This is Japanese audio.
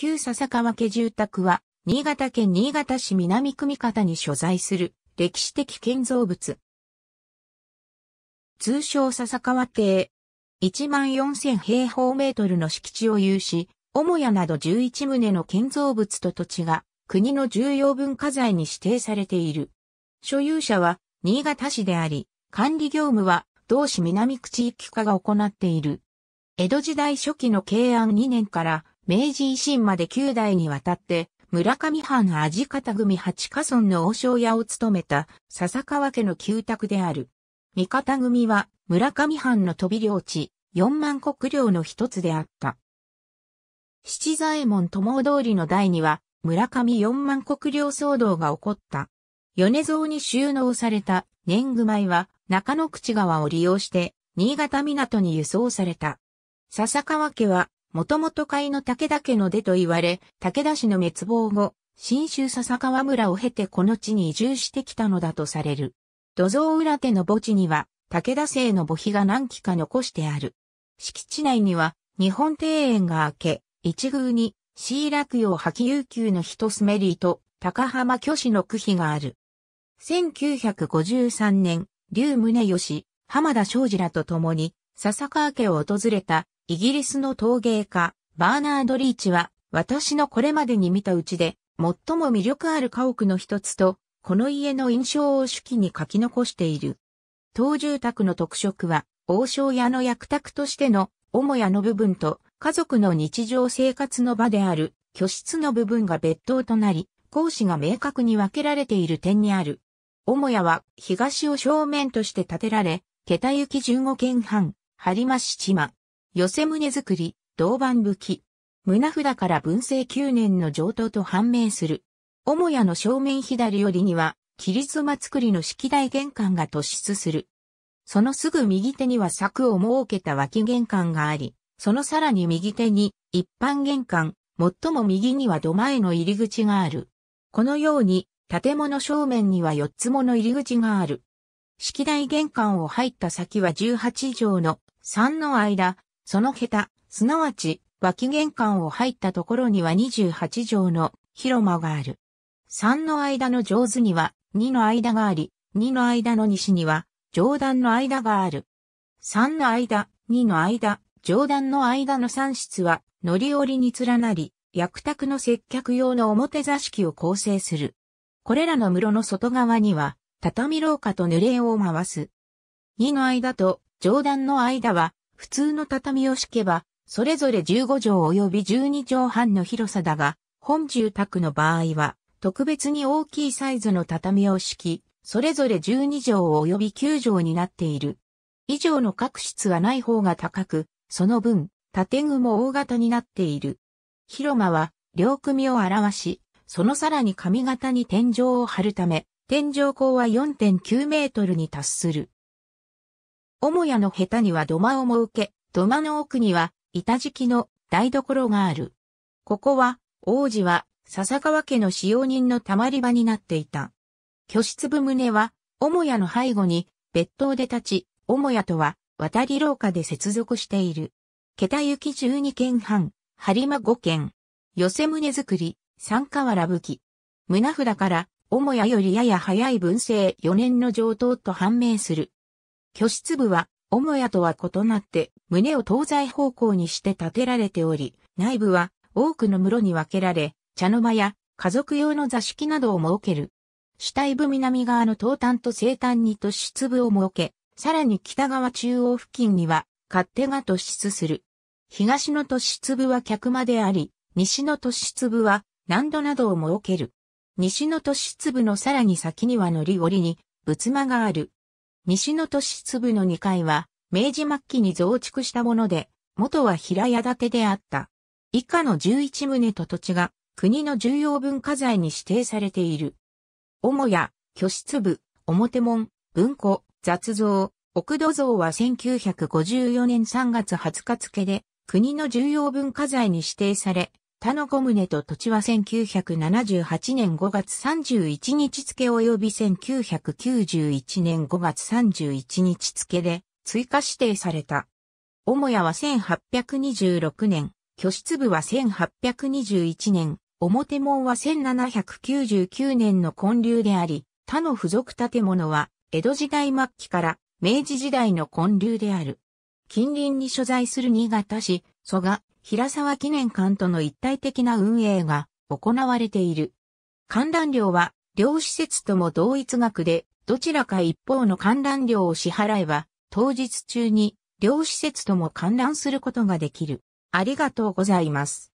旧笹川家住宅は、新潟県新潟市南組方に所在する歴史的建造物。通称笹川邸。14000平方メートルの敷地を有し、母屋など11棟の建造物と土地が国の重要文化財に指定されている。所有者は新潟市であり、管理業務は同市南区地域課が行っている。江戸時代初期の慶安2年から明治維新まで9代にわたって、村上藩味方組八家村の王将屋を務めた笹川家の旧宅である。三方組は村上藩の飛び領地四万国領の一つであった。七左衛門友通りの代には村上四万国領騒動が起こった。米蔵に収納された年貢米は中野口川を利用して新潟港に輸送された。笹川家はもともと甲の武田家の出と言われ、武田氏の滅亡後、新州笹川村を経てこの地に移住してきたのだとされる。土蔵裏手の墓地には、武田姓の墓碑が何期か残してある。敷地内には、日本庭園が明け、一宮に、シーラクヨ吐き悠久の一スメリーと、高浜巨子の区碑がある。1953年、竜宗義、浜田昌司らと共に、笹川家を訪れたイギリスの陶芸家、バーナード・リーチは、私のこれまでに見たうちで、最も魅力ある家屋の一つと、この家の印象を手記に書き残している。当住宅の特色は、王将屋の役宅としての母屋の部分と、家族の日常生活の場である居室の部分が別当となり、講師が明確に分けられている点にある。母屋は東を正面として建てられ、桁行き15軒半、張増島、寄せ胸作り、銅板武器。胸札から文政9年の上等と判明する。母屋の正面左寄りには、り妻作りの式台玄関が突出する。そのすぐ右手には柵を設けた脇玄関があり、そのさらに右手に一般玄関、最も右には土前の入り口がある。このように、建物正面には四つもの入り口がある。式台玄関を入った先は18畳の3の間、その下すなわち脇玄関を入ったところには28畳の広間がある。3の間の上手には2の間があり、2の間の西には上段の間がある。3の間、2の間、上段の間の3室は乗り降りに連なり、薬卓の接客用の表座敷を構成する。これらの室の外側には、畳廊下と濡れを回す。2の間と上段の間は、普通の畳を敷けば、それぞれ15畳及び12畳半の広さだが、本住宅の場合は、特別に大きいサイズの畳を敷き、それぞれ12畳及び9畳になっている。以上の各室はない方が高く、その分、建具も大型になっている。広間は、両組を表し、そのさらに上型に天井を張るため、天井高は4.9メートルに達する。母屋の下手には土間を設け、土間の奥には板敷きの台所がある。ここは、王子は笹川家の使用人の溜まり場になっていた。居室部棟は、母屋の背後に別当で立ち、母屋とは渡り廊下で接続している。桁行き12件半、張間5件。寄せ胸作り、三河原武器。胸札から、母屋よりやや早い文政4年の上等と判明する。居室部は、母屋とは異なって、胸を東西方向にして建てられており、内部は多くの室に分けられ、茶の間や家族用の座敷などを設ける。主体部南側の東端と西端に都出部を設け、さらに北側中央付近には勝手が突出する。東の都出部は客間であり、西の都出部は難度などを設ける。西の都出部のさらに先には乗り降りに仏間がある。西の都市粒の2階は、明治末期に増築したもので、元は平屋建てであった。以下の11棟と土地が、国の重要文化財に指定されている。母屋、居室部、表門、文庫、雑像、奥土像は1954年3月20日付で、国の重要文化財に指定され、田野小宗と土地は1978年5月31日付及び1991年5月31日付で追加指定された。母屋は1826年、居室部は1821年、表門は1799年の建立であり、他の付属建物は江戸時代末期から明治時代の建立である。近隣に所在する新潟市、蘇我、平沢記念館との一体的な運営が行われている。観覧料は両施設とも同一額で、どちらか一方の観覧料を支払えば、当日中に両施設とも観覧することができる。ありがとうございます。